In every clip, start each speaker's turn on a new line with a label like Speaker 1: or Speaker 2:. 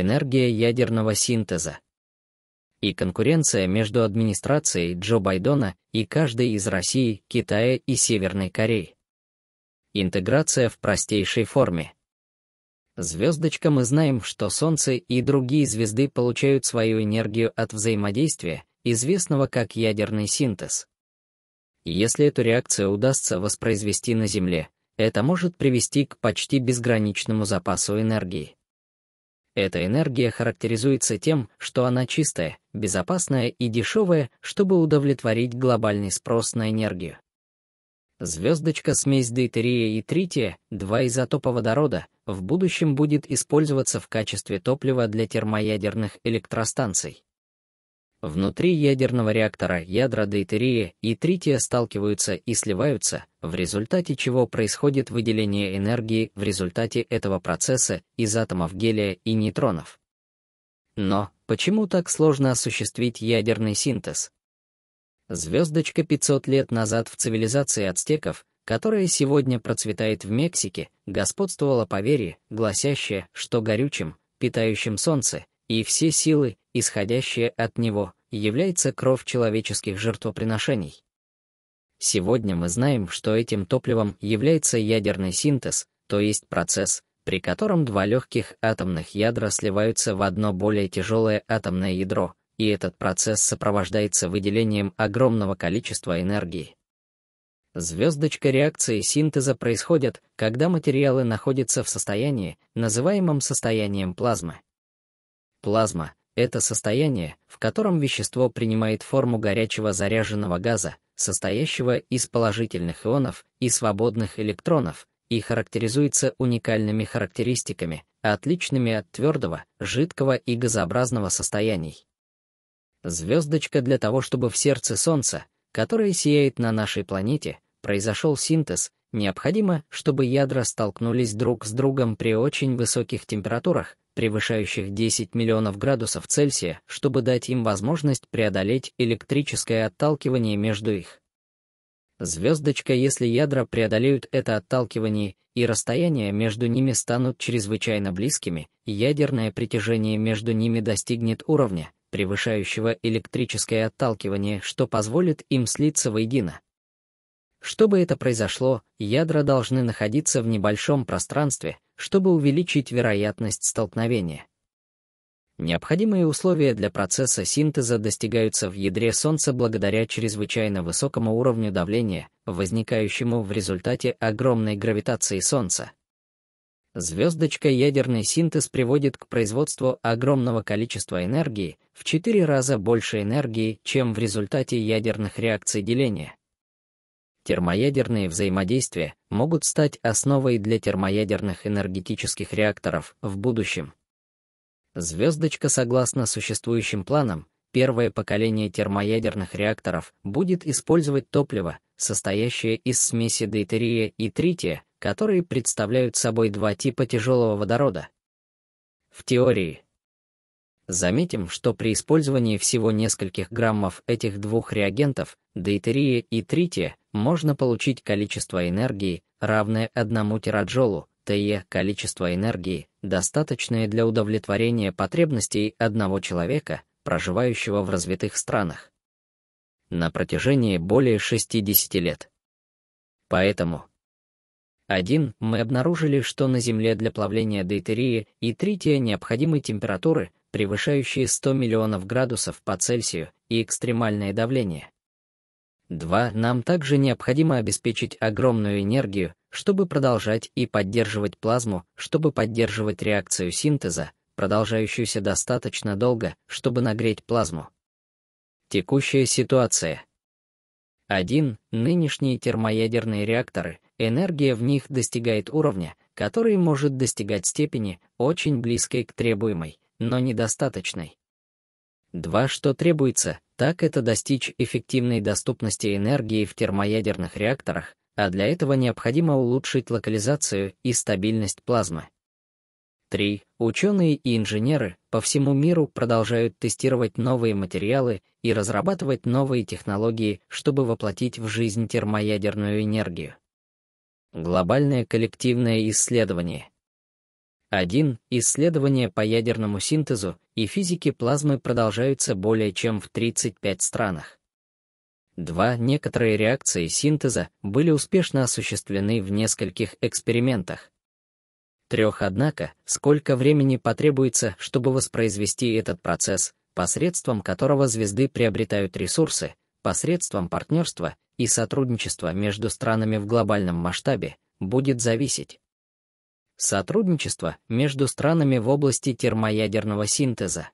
Speaker 1: энергия ядерного синтеза. И конкуренция между администрацией Джо Байдена и каждой из России, Китая и Северной Кореи. Интеграция в простейшей форме. Звездочка мы знаем, что Солнце и другие звезды получают свою энергию от взаимодействия, известного как ядерный синтез. Если эту реакцию удастся воспроизвести на Земле, это может привести к почти безграничному запасу энергии. Эта энергия характеризуется тем, что она чистая, безопасная и дешевая, чтобы удовлетворить глобальный спрос на энергию. Звездочка смесь дейтерия и трития, два изотопа водорода, в будущем будет использоваться в качестве топлива для термоядерных электростанций. Внутри ядерного реактора ядра дейтерия и трития сталкиваются и сливаются, в результате чего происходит выделение энергии в результате этого процесса из атомов гелия и нейтронов. Но почему так сложно осуществить ядерный синтез? Звездочка 500 лет назад в цивилизации ацтеков, которая сегодня процветает в Мексике, господствовала поверье, гласящее, что горючим, питающим солнце, и все силы, исходящие от него, является кровь человеческих жертвоприношений. Сегодня мы знаем, что этим топливом является ядерный синтез, то есть процесс, при котором два легких атомных ядра сливаются в одно более тяжелое атомное ядро, и этот процесс сопровождается выделением огромного количества энергии. Звездочка реакции синтеза происходит, когда материалы находятся в состоянии, называемом состоянием плазмы. Плазма — это состояние, в котором вещество принимает форму горячего заряженного газа, состоящего из положительных ионов и свободных электронов, и характеризуется уникальными характеристиками, отличными от твердого, жидкого и газообразного состояний. Звездочка для того, чтобы в сердце Солнца, которое сияет на нашей планете, произошел синтез Необходимо, чтобы ядра столкнулись друг с другом при очень высоких температурах, превышающих 10 миллионов градусов Цельсия, чтобы дать им возможность преодолеть электрическое отталкивание между их. Звездочка, если ядра преодолеют это отталкивание и расстояние между ними станут чрезвычайно близкими, ядерное притяжение между ними достигнет уровня, превышающего электрическое отталкивание, что позволит им слиться воедино. Чтобы это произошло, ядра должны находиться в небольшом пространстве, чтобы увеличить вероятность столкновения. Необходимые условия для процесса синтеза достигаются в ядре Солнца благодаря чрезвычайно высокому уровню давления, возникающему в результате огромной гравитации Солнца. Звездочка ядерный синтез приводит к производству огромного количества энергии, в 4 раза больше энергии, чем в результате ядерных реакций деления. Термоядерные взаимодействия могут стать основой для термоядерных энергетических реакторов в будущем. Звездочка, согласно существующим планам, первое поколение термоядерных реакторов будет использовать топливо, состоящее из смеси дейтерия и трития, которые представляют собой два типа тяжелого водорода. В теории. Заметим, что при использовании всего нескольких граммов этих двух реагентов, дейтерия и трития, можно получить количество энергии, равное одному тераджолу, ТЕ количество энергии, достаточное для удовлетворения потребностей одного человека, проживающего в развитых странах, на протяжении более 60 лет. Поэтому 1. Мы обнаружили, что на Земле для плавления дейтерии и трития необходимы температуры, превышающие 100 миллионов градусов по Цельсию, и экстремальное давление, Два, нам также необходимо обеспечить огромную энергию, чтобы продолжать и поддерживать плазму, чтобы поддерживать реакцию синтеза, продолжающуюся достаточно долго, чтобы нагреть плазму. Текущая ситуация. 1. Нынешние термоядерные реакторы, энергия в них достигает уровня, который может достигать степени, очень близкой к требуемой, но недостаточной. 2. Что требуется, так это достичь эффективной доступности энергии в термоядерных реакторах, а для этого необходимо улучшить локализацию и стабильность плазмы. 3. Ученые и инженеры по всему миру продолжают тестировать новые материалы и разрабатывать новые технологии, чтобы воплотить в жизнь термоядерную энергию. Глобальное коллективное исследование. 1. исследование по ядерному синтезу и физики плазмы продолжаются более чем в 35 странах. Два некоторые реакции синтеза были успешно осуществлены в нескольких экспериментах. Трех, однако, сколько времени потребуется, чтобы воспроизвести этот процесс, посредством которого звезды приобретают ресурсы, посредством партнерства и сотрудничества между странами в глобальном масштабе, будет зависеть. Сотрудничество между странами в области термоядерного синтеза.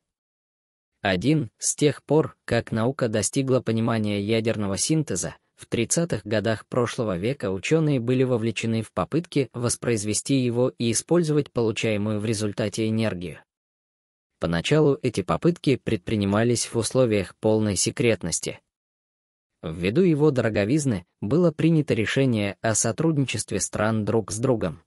Speaker 1: Один с тех пор, как наука достигла понимания ядерного синтеза, в 30-х годах прошлого века ученые были вовлечены в попытки воспроизвести его и использовать получаемую в результате энергию. Поначалу эти попытки предпринимались в условиях полной секретности. Ввиду его дороговизны было принято решение о сотрудничестве стран друг с другом.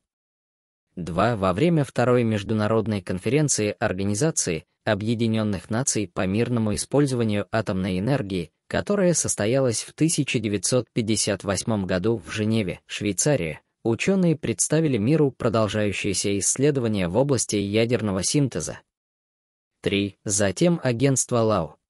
Speaker 1: 2. Во время Второй международной конференции Организации Объединенных Наций по мирному использованию атомной энергии, которая состоялась в 1958 году в Женеве, Швейцария, ученые представили миру продолжающиеся исследования в области ядерного синтеза. 3. Затем агентство ЛАУ